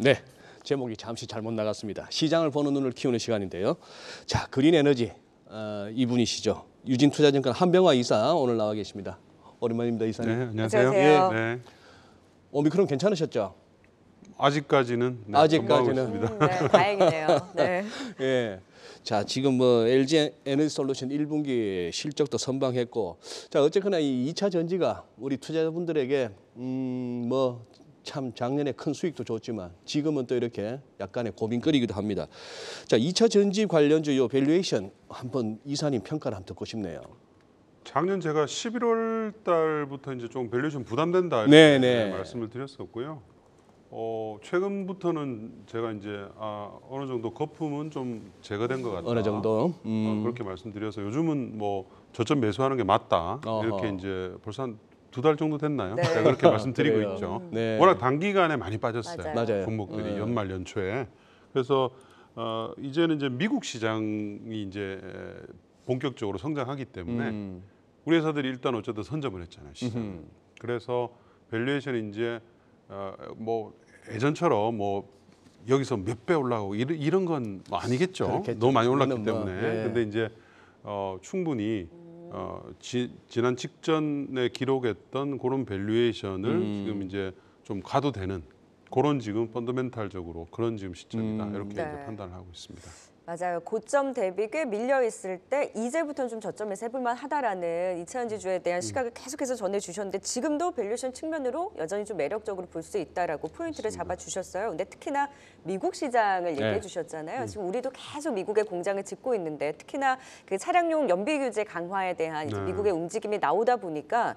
네, 제목이 잠시 잘못 나갔습니다. 시장을 보는 눈을 키우는 시간인데요. 자, 그린 에너지 어, 이분이시죠. 유진투자증권 한병화 이사 오늘 나와 계십니다. 오랜만입니다, 이사님. 네, 안녕하세요. 안녕하세요. 예. 네. 네. 오미크론 괜찮으셨죠? 아직까지는 네, 아직까지는 음, 네, 다행이네요. 네. 예. 자, 지금 뭐 LG 에너지 솔루션 1분기 실적도 선방했고 자, 어쨌거나 이 2차 전지가 우리 투자자분들에게 음, 뭐참 작년에 큰 수익도 줬지만 지금은 또 이렇게 약간의 고민거리기도 합니다. 자, 2차 전지 관련주 요 밸류에이션 한번 이사님 평가를 한번 듣고 싶네요. 작년 제가 11월 달부터 이제 좀 밸류에이션 부담된다 이렇게 네네. 네. 네, 말씀을 드렸었고요. 어, 최근부터는 제가 이제 아, 어느 정도 거품은 좀 제거된 것 같다. 어느 정도 아, 음. 어, 그렇게 말씀드려서 요즘은 뭐 저점 매수하는 게 맞다 어허. 이렇게 이제 벌써 한 두달 정도 됐나요? 네. 제가 그렇게 말씀드리고 있죠. 네. 워낙 단기간에 많이 빠졌어요. 맞아요. 종목들이 네. 음. 연말 연초에. 그래서 어, 이제는 이제 미국 시장이 이제 본격적으로 성장하기 때문에 음. 우리 회사들이 일단 어쨌든 선점을 했잖아요. 시장. 음 그래서 밸류에이션이 이제 어, 뭐 예전처럼 뭐 여기서 몇 배 올라가고 이런, 이런 건 뭐 아니겠죠. 그렇겠죠. 너무 많이 올랐기 뭐, 때문에. 뭐, 근데 이제 어, 충분히 음. 어, 음. 지, 지난 직전에 기록했던 그런 밸류에이션을 음. 지금 이제 좀 가도 되는 그런 지금 펀더멘탈적으로 그런 지금 시점이다 음. 이렇게 네. 판단을 하고 있습니다. 맞아요. 고점 대비 꽤 밀려 있을 때 이제부터는 좀 저점에서 해볼만 하다라는 이차현 지주에 대한 음. 시각을 계속해서 전해주셨는데 지금도 밸류션 측면으로 여전히 좀 매력적으로 볼 수 있다라고 포인트를 잡아주셨어요. 근데 특히나 미국 시장을 네. 얘기해 주셨잖아요. 음. 지금 우리도 계속 미국의 공장을 짓고 있는데 특히나 그 차량용 연비 규제 강화에 대한 이제 네. 미국의 움직임이 나오다 보니까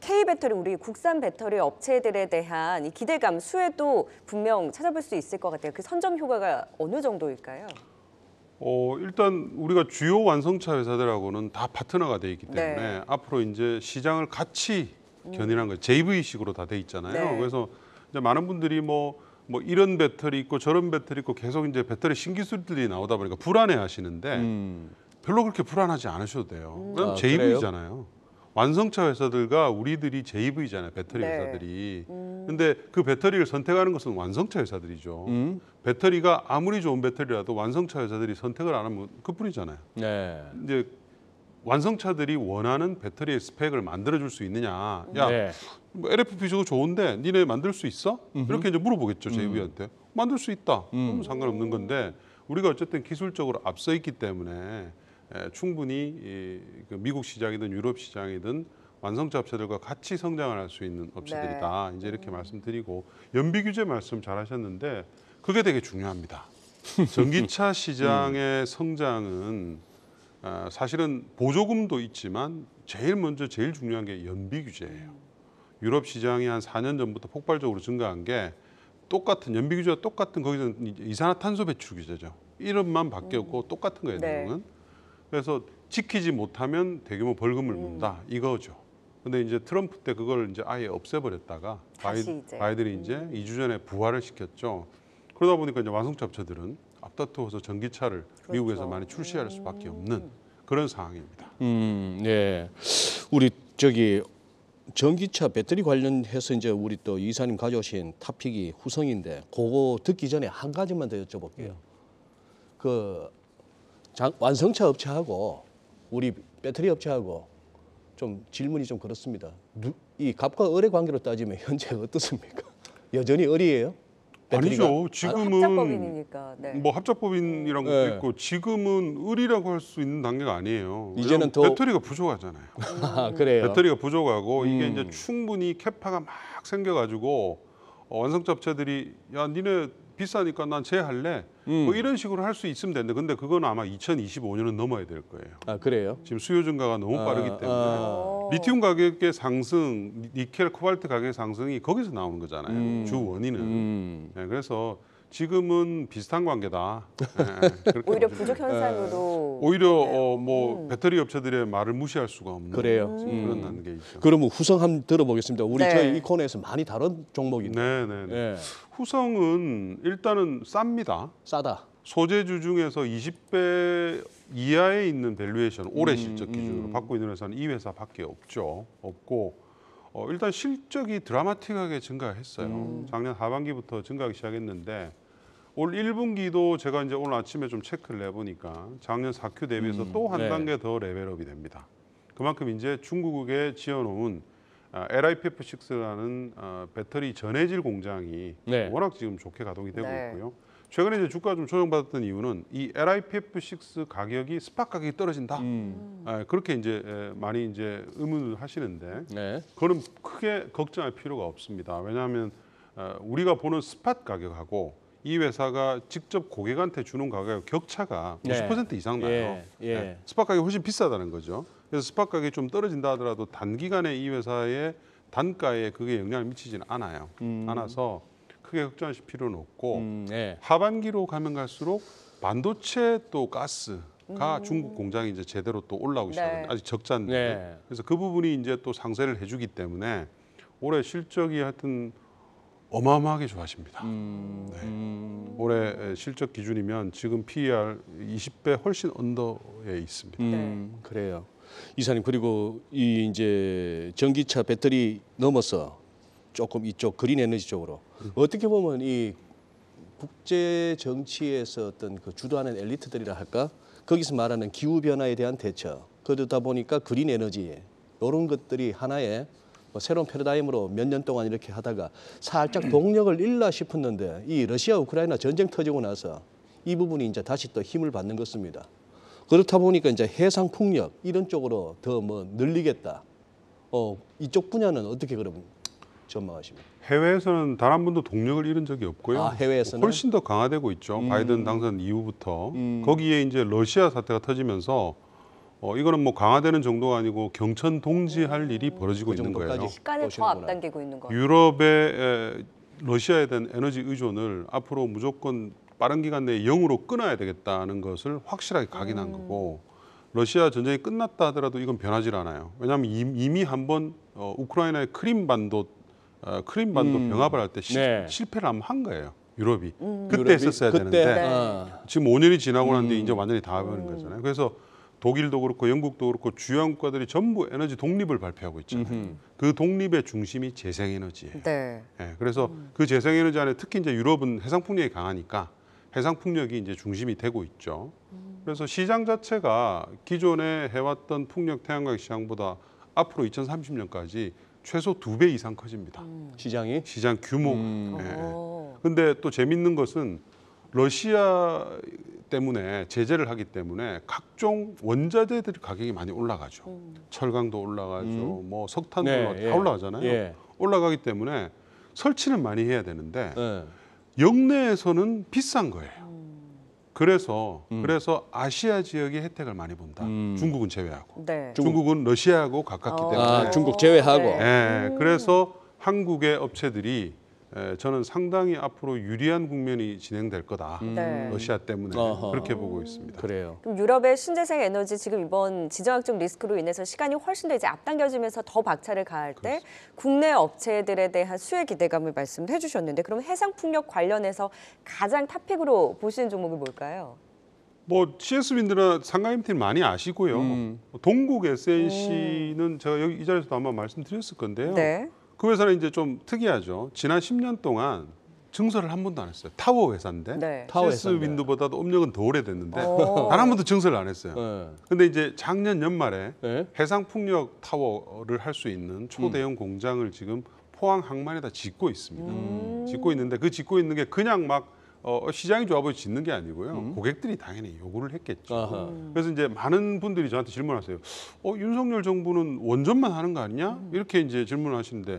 K배터리 우리 국산 배터리 업체들에 대한 이 기대감 수혜도 분명 찾아볼 수 있을 것 같아요. 그 선점 효과가 어느 정도일까요? 어, 일단 우리가 주요 완성차 회사들하고는 다 파트너가 돼 있기 네. 때문에 네. 앞으로 이제 시장을 같이 음. 견인한 거예요. JV식으로 다 돼 있잖아요. 네. 그래서 이제 많은 분들이 뭐, 뭐 이런 배터리 있고 저런 배터리 있고 계속 이제 배터리 신기술들이 나오다 보니까 불안해 하시는데 음. 별로 그렇게 불안하지 않으셔도 돼요. 그럼 음. 아, JV잖아요. 그래요? 완성차 회사들과 우리들이 JV잖아요. 배터리 네. 회사들이. 음. 근데 그 배터리를 선택하는 것은 완성차 회사들이죠. 음. 배터리가 아무리 좋은 배터리라도 완성차 회사들이 선택을 안 하면 그뿐이잖아요. 네. 이제 완성차들이 원하는 배터리의 스펙을 만들어줄 수 있느냐. 야, 네. LFP 뭐 저거 좋은데 니네 만들 수 있어? 음흠. 이렇게 이제 물어보겠죠. JV한테. 음. 만들 수 있다. 음. 그럼 상관없는 건데 우리가 어쨌든 기술적으로 앞서 있기 때문에 예, 충분히 그 미국 시장이든 유럽 시장이든 완성차 업체들과 같이 성장을 할 수 있는 업체들이다. 네. 이제 이렇게 음. 말씀드리고 연비 규제 말씀 잘하셨는데 그게 되게 중요합니다. 전기차 시장의 성장은 아, 사실은 보조금도 있지만 제일 먼저 제일 중요한 게 연비 규제예요. 유럽 시장이 한 4년 전부터 폭발적으로 증가한 게 똑같은 연비 규제와 똑같은 거기서 이산화탄소 배출 규제죠. 이름만 바뀌었고 음. 똑같은 거예요, 네. 내용은. 네. 그래서 지키지 못하면 대규모 벌금을 음. 문다 이거죠. 근데 이제 트럼프 때 그걸 이제 아예 없애버렸다가 바이, 바이든이 이제 음. 2주 전에 부활을 시켰죠. 그러다 보니까 이제 완성차업체들은 앞다투어서 전기차를 그렇죠. 미국에서 많이 출시할 수밖에 음. 없는 그런 상황입니다. 음, 예. 우리 저기 전기차 배터리 관련해서 이제 우리 또 이사님 가져오신 타픽이 후성인데 그거 듣기 전에 한 가지만 더 여쭤볼게요. 음. 그 장, 완성차 업체하고 우리 배터리 업체하고 좀 질문이 좀 그렇습니다. 누, 이 값과 을의 관계로 따지면 현재 어떻습니까? 여전히 을이에요? 아니죠. 아, 지금은 아, 합법인이니까. 네. 뭐합작법인이라 것도 네. 있고 지금은 을이라고 할 수 있는 단계가 아니에요. 이제는 더... 배터리가 부족하잖아요. 아, 그래요. 배터리가 부족하고 음. 이게 이제 충분히 캐파가 막 생겨가지고 어, 완성차 업체들이 야 니네 비싸니까 난 제할래. 뭐 음. 뭐 이런 식으로 할 수 있으면 되는데 근데 그건 아마 2025년은 넘어야 될 거예요. 아 그래요? 지금 수요 증가가 너무 아, 빠르기 아. 때문에 아. 리튬 가격의 상승, 니켈, 코발트 가격의 상승이 거기서 나오는 거잖아요. 음. 주 원인은. 음. 네, 그래서 지금은 비슷한 관계다. 네, 오히려 부족 현상으로. 네. 오히려 어, 뭐 음. 배터리 업체들의 말을 무시할 수가 없는 그래요. 음. 그런 음. 단계 있죠. 그러면 후성 한 들어보겠습니다. 우리 네. 저희 이 코너에서 많이 다른 종목인데. 네, 네, 네. 후성은 일단은 쌉니다. 싸다. 소재주 중에서 20배 이하에 있는 밸류에이션 올해 음, 실적 음. 기준으로 받고 있는 회사는 이 회사밖에 없죠. 없고 어, 일단 실적이 드라마틱하게 증가했어요. 작년 하반기부터 증가하기 시작했는데 올 1분기도 제가 이제 오늘 아침에 좀 체크를 해보니까 작년 4Q 대비해서 음, 또한 네. 단계 더 레벨업이 됩니다. 그만큼 이제 중국에 지어놓은 아, LIPF6라는 아, 배터리 전해질 공장이 네. 워낙 지금 좋게 가동이 되고 네. 있고요. 최근에 이제 주가 좀 조정받았던 이유는 이 LIPF6 가격이 스팟 가격이 떨어진다. 음. 음. 아, 그렇게 이제 많이 이제 의문을 하시는데 네. 그거는 크게 걱정할 필요가 없습니다. 왜냐하면 우리가 보는 스팟 가격하고 이 회사가 직접 고객한테 주는 가격 격차가 네. 50% 이상 나요. 예. 네. 예. 네. 스팟 가격이 훨씬 비싸다는 거죠. 그래서 스팟 가격이 좀 떨어진다 하더라도 단기간에 이 회사의 단가에 그게 영향을 미치지는 않아요. 음. 않아서 크게 걱정하실 필요는 없고 음, 네. 하반기로 가면 갈수록 반도체 또 가스가 음. 중국 공장이 이제 제대로 또 올라오기 시작합니 네. 아직 적자인데 네. 그래서 그 부분이 이제 또 상세를 해주기 때문에 올해 실적이 하여튼 어마어마하게 좋아하십니다. 음, 네. 음. 올해 실적 기준이면 지금 PER 20배 훨씬 언더에 있습니다. 음, 네. 그래요. 이사님 그리고 이 이제 전기차 배터리 넘어서 조금 이쪽 그린 에너지 쪽으로 음. 어떻게 보면 이 국제 정치에서 어떤 그 주도하는 엘리트들이라 할까 거기서 말하는 기후 변화에 대한 대처 그러다 보니까 그린 에너지 이런 것들이 하나의 뭐 새로운 패러다임으로 몇 년 동안 이렇게 하다가 살짝 동력을 잃나 싶었는데 이 러시아 우크라이나 전쟁 터지고 나서 이 부분이 이제 다시 또 힘을 받는 것입니다. 그렇다 보니까 이제 해상 풍력 이런 쪽으로 더 뭐 늘리겠다. 어 이쪽 분야는 어떻게 그러면 전망하십니까? 해외에서는 단 한 번도 동력을 잃은 적이 없고요. 아, 해외에서는 훨씬 더 강화되고 있죠. 음. 바이든 당선 이후부터 음. 거기에 이제 러시아 사태가 터지면서 어, 이거는 뭐 강화되는 정도가 아니고 경천 동지할 음, 일이 그 벌어지고 그 있는 거예요. 시간을 더 앞당기고 있는 거예요. 유럽의 에, 러시아에 대한 에너지 의존을 앞으로 무조건 빠른 기간 내에 영으로 끊어야 되겠다는 것을 확실하게 각인한 음. 거고 러시아 전쟁이 끝났다 하더라도 이건 변하질 않아요. 왜냐하면 이미 한번 어, 우크라이나의 크림반도 어, 크림반도 음. 병합을 할때 네. 실패를 한번 한 거예요. 유럽이 음. 그때 유럽이? 했었어야 그때? 되는데 네. 지금 5년이 지나고 난 뒤에 음. 이제 완전히 다 해버린 음. 거잖아요. 그래서 독일도 그렇고 영국도 그렇고 주요한 국가들이 전부 에너지 독립을 발표하고 있잖아요. 음흠. 그 독립의 중심이 재생에너지예요. 네. 네 그래서 음. 그 재생에너지 안에 특히 이제 유럽은 해상 풍력이 강하니까 해상 풍력이 이제 중심이 되고 있죠. 음. 그래서 시장 자체가 기존에 해왔던 풍력 태양광 시장보다 앞으로 2030년까지 최소 두 배 이상 커집니다. 음. 시장이? 시장 규모가. 음. 네. 근데 또 재밌는 것은 러시아 때문에 제재를 하기 때문에 각종 원자재들이 가격이 많이 올라가죠. 음. 철강도 올라가죠. 음. 뭐 석탄도 네, 올 예. 다 예. 올라가잖아요. 예. 올라가기 때문에 설치는 많이 해야 되는데 예. 영내에서는 비싼 거예요. 음. 그래서 음. 그래서 아시아 지역의 혜택을 많이 본다. 음. 중국은 제외하고 네. 중국은 러시아하고 가깝기 어. 때문에 아, 중국 제외하고. 네. 네. 그래서 한국의 업체들이 저는 상당히 앞으로 유리한 국면이 진행될 거다. 음. 네. 러시아 때문에 어허. 그렇게 보고 있습니다. 그래요. 그럼 유럽의 신재생 에너지 지금 이번 지정학적 리스크로 인해서 시간이 훨씬 더 이제 앞당겨지면서 더 박차를 가할 때 그렇습니다. 국내 업체들에 대한 수혜 기대감을 말씀해 주셨는데 그럼 해상 풍력 관련해서 가장 탑픽으로 보시는 종목이 뭘까요? 뭐 CS 윈드나 상가임팀 많이 아시고요. 음. 동국 SNC는 음. 제가 여기 이 자리에서도 아마 말씀드렸을 건데요. 네. 그 회사는 이제 좀 특이하죠. 지난 10년 동안 증설을 한 번도 안 했어요. 타워 회사인데 네. 타워 CS 회사인데. 윈도보다도 음력은 더 오래됐는데 단 한 번도 증설을 안 했어요. 네. 근데 이제 작년 연말에 네? 해상 풍력 타워를 할 수 있는 초대형 음. 공장을 지금 포항 항만에다 짓고 있습니다. 음. 짓고 있는데 그 짓고 있는 게 그냥 막 어, 어, 시장이 좋아보여 짓는 게 아니고요. 음. 고객들이 당연히 요구를 했겠죠. 아하. 그래서 이제 많은 분들이 저한테 질문하세요. 어, 윤석열 정부는 원전만 하는 거 아니냐? 음. 이렇게 이제 질문하시는데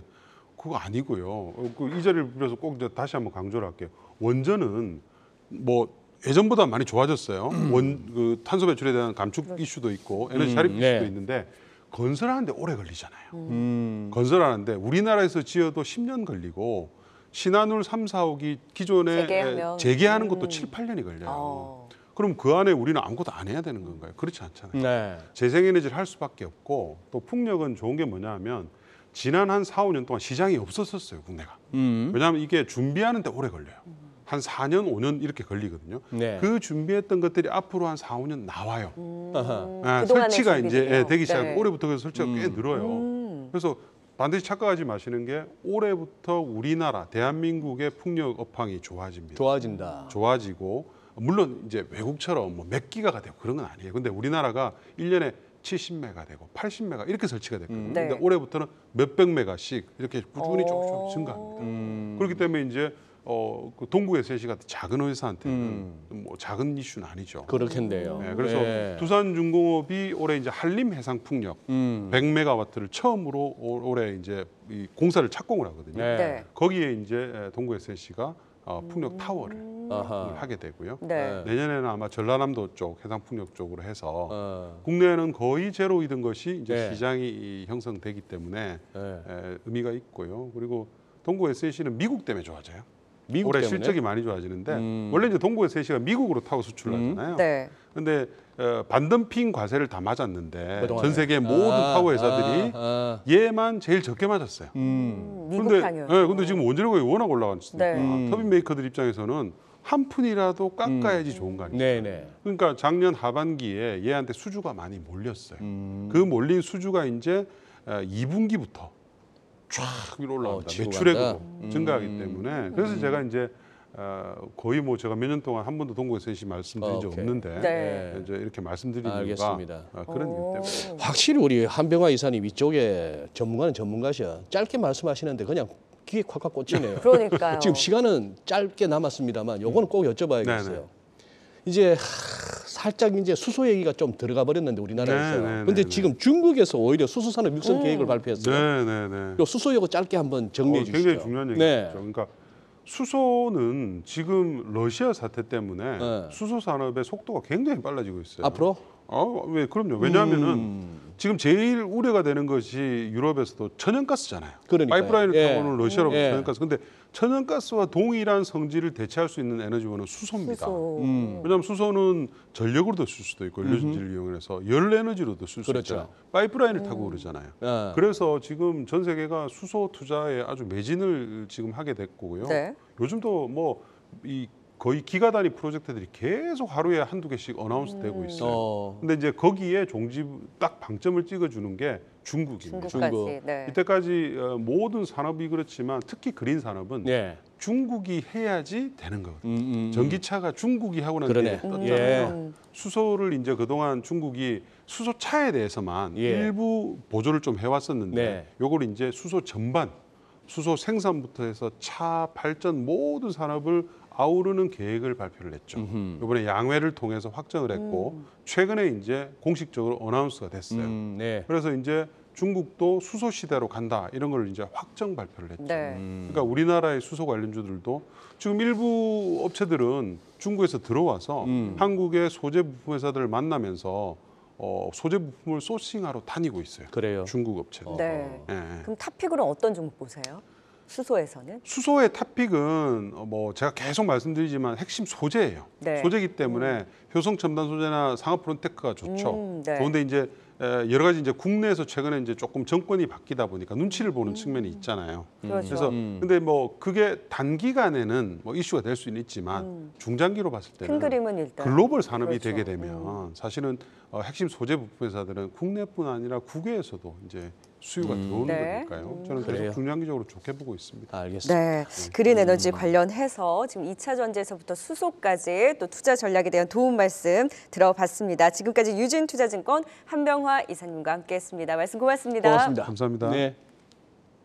그거 아니고요. 어, 그이 자리를 빌어서 꼭 이제 다시 한번 강조를 할게요. 원전은 뭐 예전보다 많이 좋아졌어요. 음. 원, 그 탄소 배출에 대한 감축 그렇지. 이슈도 있고 에너지 음. 자립 음, 이슈도 네. 있는데 건설하는데 오래 걸리잖아요. 음. 건설하는데 우리나라에서 지어도 10년 걸리고 신한울 3, 4호기 기존에 재개하면. 예, 재개하는 것도 음. 7, 8년이 걸려요. 어. 그럼 그 안에 우리는 아무것도 안 해야 되는 건가요? 그렇지 않잖아요. 네. 재생에너지를 할 수밖에 없고 또 풍력은 좋은 게 뭐냐 하면 지난 한 4, 5년 동안 시장이 없었었어요, 국내가. 음. 왜냐하면 이게 준비하는 데 오래 걸려요. 한 4년, 5년 이렇게 걸리거든요. 네. 그 준비했던 것들이 앞으로 한 4, 5년 나와요. 음. 아, 설치가 준비네요 이제 예, 되기 시작하고 네. 올해부터 설치가 음. 꽤 늘어요. 음. 그래서 반드시 착각하지 마시는 게 올해부터 우리나라 대한민국의 풍력 업황이 좋아집니다. 좋아진다. 좋아지고 물론 이제 외국처럼 뭐 몇 기가가 되고 그런 건 아니에요. 근데 우리나라가 일년에 70메가 되고 80메가 이렇게 설치가 됐거든요. 음. 네. 근데 올해부터는 몇백 메가씩 이렇게 꾸준히 조금씩 어. 증가합니다. 음. 그렇기 때문에 이제 어, 그 동구에서 시 같은 작은 회사한테 음. 뭐 작은 이슈는 아니죠. 그렇겠네요. 네, 그래서 네. 두산중공업이 올해 이제 한림 해상풍력 음. 100메가와트를 처음으로 올해 이제 이 공사를 착공을 하거든요. 네. 네. 거기에 이제 동구 s n 시가 어, 풍력 음. 타워를 아하. 음, 하게 되고요. 네. 네. 내년에는 아마 전라남도 쪽 해상 풍력 쪽으로 해서 어. 국내에는 거의 제로이던 것이 이제 네. 시장이 형성되기 때문에 네. 에, 의미가 있고요. 그리고 동구 SNC는 미국 때문에 좋아져요. 미국 올해 때문에? 실적이 많이 좋아지는데 음. 원래 이제 동구의 세시가 미국으로 타고 수출하잖아요. 음. 네. 근데 어, 반덤핑 과세를 다 맞았는데 그동안에. 전 세계 아, 모든 아, 파워 회사들이 아, 아. 얘만 제일 적게 맞았어요. 그런데 음. 음, 예, 네, 근데 지금 원재료 가격 워낙 올라갔으니까 네. 음. 아, 터빈 메이커들 입장에서는 한 푼이라도 깎아야지 음. 좋은 거 아닙니까? 네네. 그러니까 작년 하반기에 얘한테 수주가 많이 몰렸어요. 음. 그 몰린 수주가 이제 2분기부터 어, 쫙 위로 올라온다. 어, 매출액으로 음. 증가하기 때문에 그래서 음. 제가 이제 어, 거의 뭐 제가 몇 년 동안 한 번도 동국의 센시 말씀드린 어, 적 없는데 네. 이제 이렇게 말씀드리는 이유가 아, 그런 이유 때문에 확실히 우리 한병화 이사님 이쪽에 전문가는 전문가셔. 짧게 말씀하시는데 그냥 귀에 콱콱 꽂히네요. 그러니까요. 지금 시간은 짧게 남았습니다만 요거는 음. 꼭 여쭤봐야겠어요. 네네. 이제 하... 살짝 이제 수소 얘기가 좀 들어가 버렸는데 우리나라에서. 그런데 네, 네, 네, 지금 중국에서 오히려 수소산업 육성 오. 음. 계획을 발표했어요. 네, 네, 네. 수소 요거 짧게 한번 정리해 어, 주시죠. 굉장히 중요한 얘기죠. 네. 그러니까 수소는 지금 러시아 사태 때문에 네. 수소 산업의 속도가 굉장히 빨라지고 있어요. 앞으로? 아, 왜 그럼요. 왜냐하면은 음. 지금 제일 우려가 되는 것이 유럽에서도 천연가스잖아요. 그러니까요. 파이프라인을 예. 타고는 오 러시아로 예. 천연가스. 근데 천연가스와 동일한 성질을 대체할 수 있는 에너지원은 수소입니다. 수소. 음. 왜냐하면 수소는 전력으로도 쓸 수도 있고 연료진지를 이용해서 열 에너지로도 쓸수 그렇죠. 있잖아요. 파이프라인을 타고 그러잖아요. 음. 예. 그래서 지금 전 세계가 수소 투자에 아주 매진을 지금 하게 됐고요. 네. 요즘도 뭐이 거의 기가 단위 프로젝트들이 계속 하루에 한두 개씩 어나운스 되고 음. 있어요. 어. 근데 이제 거기에 종지 딱 방점을 찍어주는 게 중국입니다. 중국까지, 네. 이때까지 어, 모든 산업이 그렇지만 특히 그린 산업은 네. 중국이 해야지 되는 거거든요. 음, 음. 음. 전기차가 중국이 하고 난 뒤에 음. 떴잖아요. 음. 수소를 이제 그동안 중국이 수소차에 대해서만 예. 일부 보조를 좀 해왔었는데 네. 요걸 이제 수소 전반 수소 생산부터 해서 차 발전 모든 산업을 아우르는 계획을 발표를 했죠. 음흠. 이번에 양회를 통해서 확정을 했고 음. 최근에 이제 공식적으로 어나운스가 됐어요. 음, 네. 그래서 이제 중국도 수소 시대로 간다 이런 걸 이제 확정 발표를 했죠. 네. 음. 그러니까 우리나라의 수소 관련주들도 지금 일부 업체들은 중국에서 들어와서 음. 한국의 소재 부품 회사들을 만나면서 어, 소재 부품을 소싱하러 다니고 있어요. 그래요. 중국 업체. 네. 네. 그럼 타픽으로 어떤 종목 보세요? 수소에서는? 수소의 탑픽은 어, 뭐 제가 계속 말씀드리지만 핵심 소재예요. 네. 소재이기 때문에 음. 효성 첨단 소재나 상업 프론테크가 좋죠. 음, 네. 그런데 이제 여러 가지 이제 국내에서 최근에 이제 조금 정권이 바뀌다 보니까 눈치를 보는 음. 측면이 있잖아요. 그 그래서 음. 근데 뭐 그게 단기간에는 뭐 이슈가 될 수는 있지만 음. 중장기로 봤을 때는 글로벌 산업이 그렇죠. 되게 되면 사실은 어, 핵심 소재 부품 회사들은 국내뿐 아니라 국외에서도 이제 수요가 들어오는 음. 네. 거니까요. 저는 그래서 중장기적으로 좋게 보고 있습니다. 알겠습니다. 네. 그린 에너지 관련해서 지금 2차 전지에서부터 수소까지 또 투자 전략에 대한 도움 말씀 들어봤습니다. 지금까지 유진 투자증권 한병화 이사님과 함께했습니다. 말씀 고맙습니다. 고맙습니다. 감사합니다. 네.